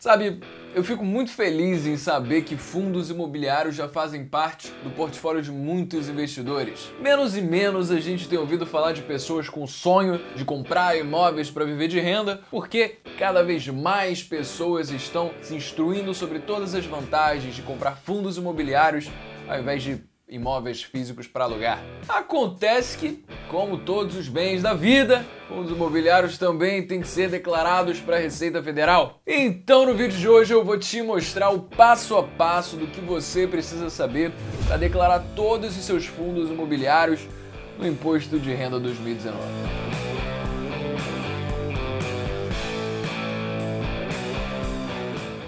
Sabe, eu fico muito feliz em saber que fundos imobiliários já fazem parte do portfólio de muitos investidores. Menos e menos a gente tem ouvido falar de pessoas com sonho de comprar imóveis para viver de renda, porque cada vez mais pessoas estão se instruindo sobre todas as vantagens de comprar fundos imobiliários ao invés de imóveis físicos para alugar. Acontece que, como todos os bens da vida, fundos imobiliários também têm que ser declarados para a Receita Federal. Então, no vídeo de hoje eu vou te mostrar o passo a passo do que você precisa saber para declarar todos os seus fundos imobiliários no Imposto de Renda 2019.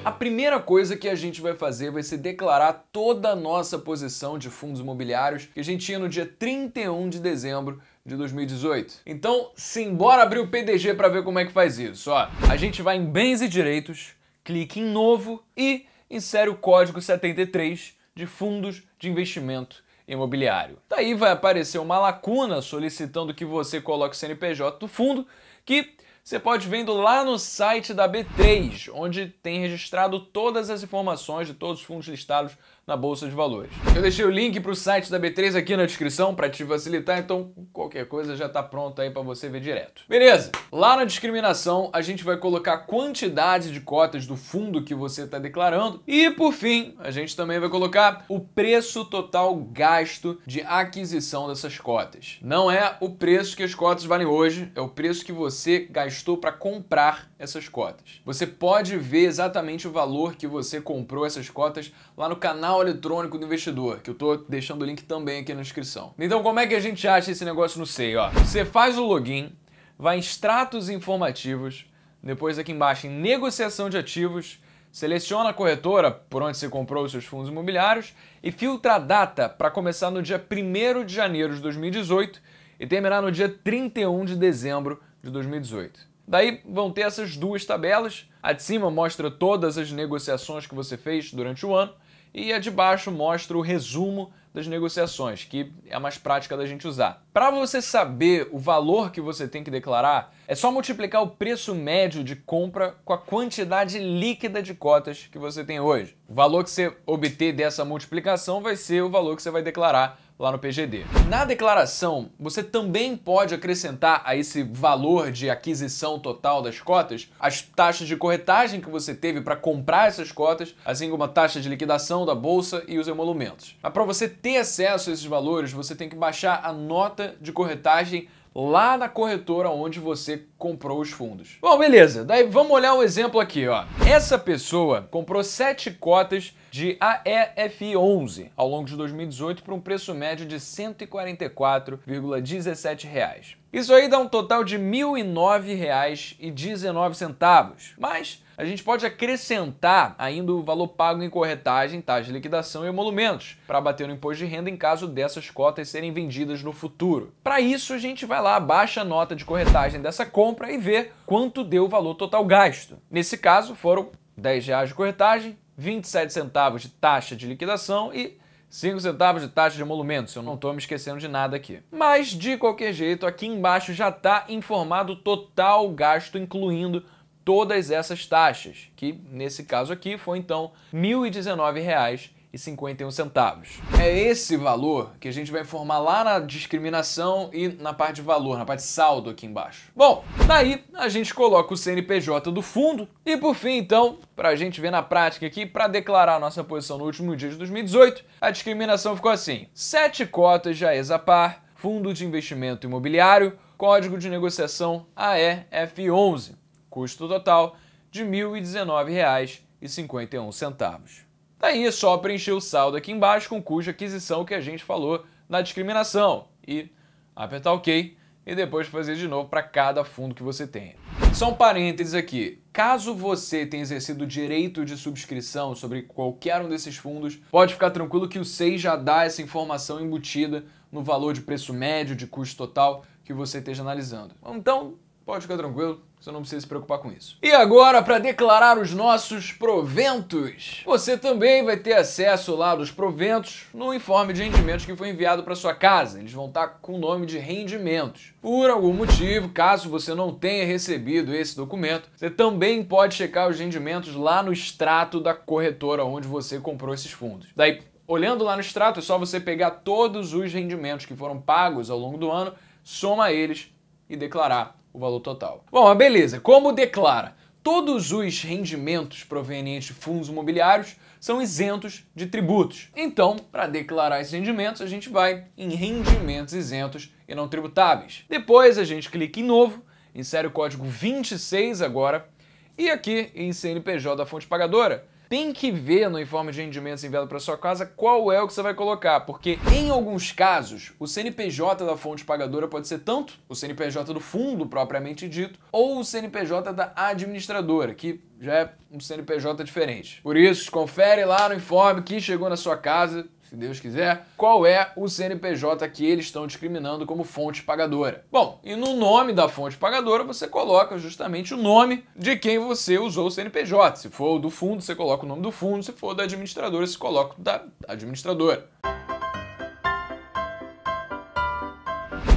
A primeira coisa que a gente vai fazer vai ser declarar toda a nossa posição de fundos imobiliários que a gente tinha no dia 31 de dezembro de 2018. Então, simbora abrir o PDG para ver como é que faz isso. Ó, a gente vai em bens e direitos, clique em novo e insere o código 73 de fundos de investimento imobiliário. Daí vai aparecer uma lacuna solicitando que você coloque o CNPJ do fundo, que você pode vendo lá no site da B3, onde tem registrado todas as informações de todos os fundos listados na bolsa de valores. Eu deixei o link para o site da B3 aqui na descrição para te facilitar, então qualquer coisa já está pronta aí para você ver direto. Beleza? Lá na discriminação a gente vai colocar a quantidade de cotas do fundo que você está declarando e por fim a gente também vai colocar o preço total gasto de aquisição dessas cotas. Não é o preço que as cotas valem hoje, é o preço que você gastou para comprar essas cotas. Você pode ver exatamente o valor que você comprou essas cotas lá no canal Jornal Eletrônico do Investidor, que eu tô deixando o link também aqui na descrição. Então, como é que a gente acha esse negócio no SEI? Ó, você faz o login, vai em extratos informativos, depois aqui embaixo em negociação de ativos, seleciona a corretora por onde você comprou os seus fundos imobiliários e filtra a data para começar no dia 1 de janeiro de 2018 e terminar no dia 31 de dezembro de 2018. Daí vão ter essas duas tabelas. A de cima mostra todas as negociações que você fez durante o ano e a de baixo mostra o resumo das negociações, que é a mais prática da gente usar. Para você saber o valor que você tem que declarar, é só multiplicar o preço médio de compra com a quantidade líquida de cotas que você tem hoje. O valor que você obter dessa multiplicação vai ser o valor que você vai declarar lá no PGD. Na declaração, você também pode acrescentar a esse valor de aquisição total das cotas as taxas de corretagem que você teve para comprar essas cotas, assim como a taxa de liquidação da bolsa e os emolumentos. Mas para você ter acesso a esses valores, você tem que baixar a nota de corretagem lá na corretora onde você comprou os fundos. Bom, beleza. Daí vamos olhar um exemplo aqui, ó. Essa pessoa comprou sete cotas de AEF11 ao longo de 2018 para um preço médio de R$ 144,17. Isso aí dá um total de R$ 1.009,19. Mas a gente pode acrescentar ainda o valor pago em corretagem, taxa de liquidação e emolumentos, para bater no imposto de renda em caso dessas cotas serem vendidas no futuro. Para isso, a gente vai lá, baixa a nota de corretagem dessa compra e vê quanto deu o valor total gasto. Nesse caso, foram R$ 10 de corretagem, 27 centavos de taxa de liquidação e 5 centavos de taxa de emolumento, se eu não estou me esquecendo de nada aqui. Mas, de qualquer jeito, aqui embaixo já está informado o total gasto, incluindo todas essas taxas, que nesse caso aqui foi então R$ 1.019,00 1,51. É esse valor que a gente vai informar lá na discriminação e na parte de valor, na parte de saldo aqui embaixo. Bom, daí a gente coloca o CNPJ do fundo e por fim, então, para a gente ver na prática aqui, para declarar nossa posição no último dia de 2018, a discriminação ficou assim: sete cotas de AESAPAR, Fundo de Investimento Imobiliário, código de negociação AEF11, custo total de R$ 1.019,51. Daí tá é só preencher o saldo aqui embaixo com cuja aquisição que a gente falou na discriminação e apertar OK e depois fazer de novo para cada fundo que você tem. Só um parênteses aqui. Caso você tenha exercido o direito de subscrição sobre qualquer um desses fundos, pode ficar tranquilo que o SEI já dá essa informação embutida no valor de preço médio, de custo total que você esteja analisando. Então, pode ficar tranquilo, você não precisa se preocupar com isso. E agora, para declarar os nossos proventos, você também vai ter acesso lá dos proventos no informe de rendimentos que foi enviado para sua casa. Eles vão estar tá com o nome de rendimentos. Por algum motivo, caso você não tenha recebido esse documento, você também pode checar os rendimentos lá no extrato da corretora onde você comprou esses fundos. Daí, olhando lá no extrato, é só você pegar todos os rendimentos que foram pagos ao longo do ano, soma eles e declarar o valor total. Bom, mas beleza, como declara? Todos os rendimentos provenientes de fundos imobiliários são isentos de tributos. Então, para declarar esses rendimentos, a gente vai em rendimentos isentos e não tributáveis. Depois a gente clica em novo, insere o código 26 agora, e aqui em CNPJ da fonte pagadora, tem que ver no informe de rendimentos enviado para sua casa qual é o que você vai colocar, porque em alguns casos o CNPJ da fonte pagadora pode ser tanto o CNPJ do fundo propriamente dito ou o CNPJ da administradora, que já é um CNPJ diferente. Por isso, confere lá no informe que chegou na sua casa se Deus quiser, qual é o CNPJ que eles estão discriminando como fonte pagadora. Bom, e no nome da fonte pagadora você coloca justamente o nome de quem você usou o CNPJ. Se for do fundo, você coloca o nome do fundo, se for da administradora, você coloca o da administradora.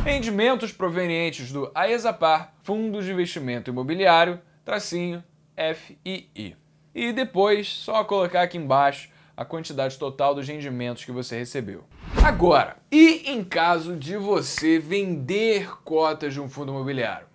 Rendimentos provenientes do AESAPAR, Fundo de Investimento Imobiliário, tracinho FII. E depois, só colocar aqui embaixo a quantidade total dos rendimentos que você recebeu. Agora, e em caso de você vender cotas de um fundo imobiliário?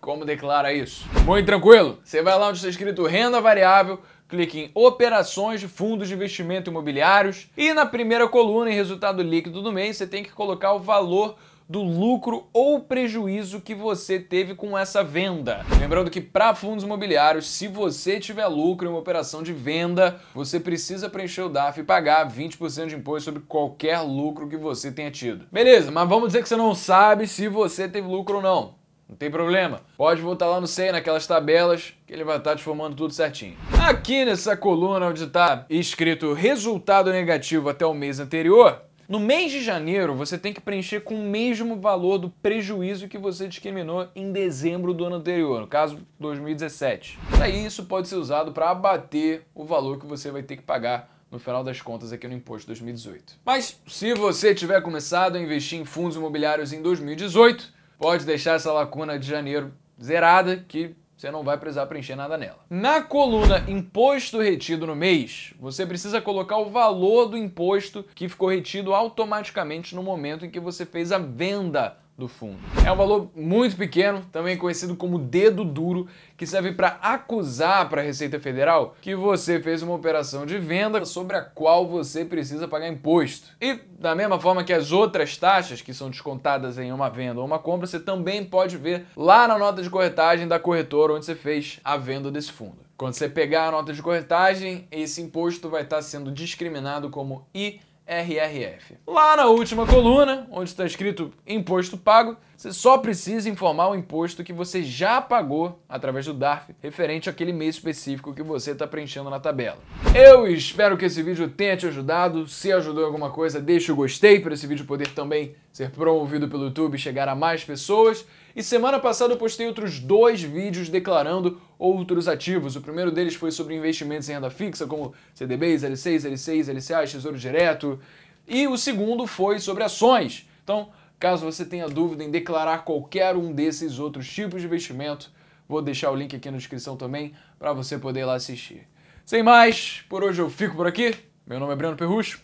Como declara isso? Muito tranquilo. Você vai lá onde está escrito renda variável, clique em operações de fundos de investimento imobiliários e na primeira coluna em resultado líquido do mês você tem que colocar o valor do lucro ou prejuízo que você teve com essa venda. Lembrando que para fundos imobiliários, se você tiver lucro em uma operação de venda, você precisa preencher o DAF e pagar 20% de imposto sobre qualquer lucro que você tenha tido. Beleza, mas vamos dizer que você não sabe se você teve lucro ou não. Não tem problema. Pode voltar lá no SEI, naquelas tabelas, que ele vai estar tá te formando tudo certinho. Aqui nessa coluna onde está escrito resultado negativo até o mês anterior, no mês de janeiro, você tem que preencher com o mesmo valor do prejuízo que você discriminou em dezembro do ano anterior, no caso 2017. Daí isso pode ser usado para abater o valor que você vai ter que pagar no final das contas aqui no imposto 2018. Mas se você tiver começado a investir em fundos imobiliários em 2018, pode deixar essa lacuna de janeiro zerada que você não vai precisar preencher nada nela. Na coluna Imposto Retido no Mês, você precisa colocar o valor do imposto que ficou retido automaticamente no momento em que você fez a venda do fundo. É um valor muito pequeno, também conhecido como dedo duro, que serve para acusar para a Receita Federal que você fez uma operação de venda sobre a qual você precisa pagar imposto. E da mesma forma que as outras taxas que são descontadas em uma venda ou uma compra, você também pode ver lá na nota de corretagem da corretora onde você fez a venda desse fundo. Quando você pegar a nota de corretagem, esse imposto vai estar sendo discriminado como I RRF. Lá na última coluna, onde está escrito Imposto Pago, você só precisa informar o imposto que você já pagou através do DARF, referente àquele mês específico que você está preenchendo na tabela. Eu espero que esse vídeo tenha te ajudado. Se ajudou em alguma coisa, deixa o gostei para esse vídeo poder também ser promovido pelo YouTube e chegar a mais pessoas. E semana passada eu postei outros dois vídeos declarando outros ativos. O primeiro deles foi sobre investimentos em renda fixa, como CDBs, L6, L6, LCAs, Tesouro Direto. E o segundo foi sobre ações. Então, caso você tenha dúvida em declarar qualquer um desses outros tipos de investimento, vou deixar o link aqui na descrição também para você poder ir lá assistir. Sem mais, por hoje eu fico por aqui. Meu nome é Breno Perrucho.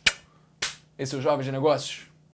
Esse é o Jovem de Negócios.